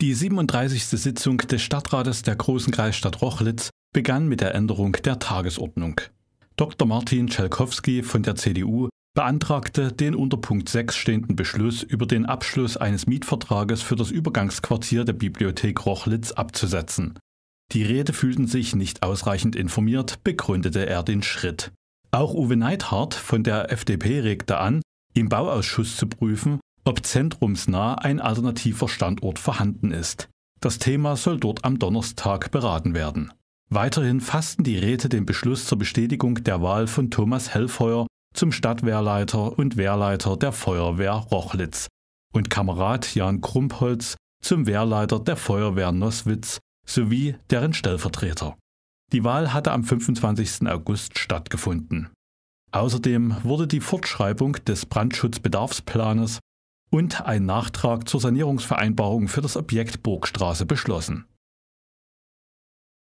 Die 37. Sitzung des Stadtrates der großen Kreisstadt Rochlitz begann mit der Änderung der Tagesordnung. Dr. Martin Schelkowski von der CDU beantragte den unter Punkt 6 stehenden Beschluss über den Abschluss eines Mietvertrages für das Übergangsquartier der Bibliothek Rochlitz abzusetzen. Die Räte fühlten sich nicht ausreichend informiert, begründete er den Schritt. Auch Uwe Neidhardt von der FDP regte an, im Bauausschuss zu prüfen, ob zentrumsnah ein alternativer Standort vorhanden ist. Das Thema soll dort am Donnerstag beraten werden. Weiterhin fassten die Räte den Beschluss zur Bestätigung der Wahl von Thomas Hellfeuer zum Stadtwehrleiter und Wehrleiter der Feuerwehr Rochlitz und Kamerad Jan Krumpholz zum Wehrleiter der Feuerwehr Noswitz sowie deren Stellvertreter. Die Wahl hatte am 25. August stattgefunden. Außerdem wurde die Fortschreibung des Brandschutzbedarfsplanes und ein Nachtrag zur Sanierungsvereinbarung für das Objekt Burgstraße beschlossen.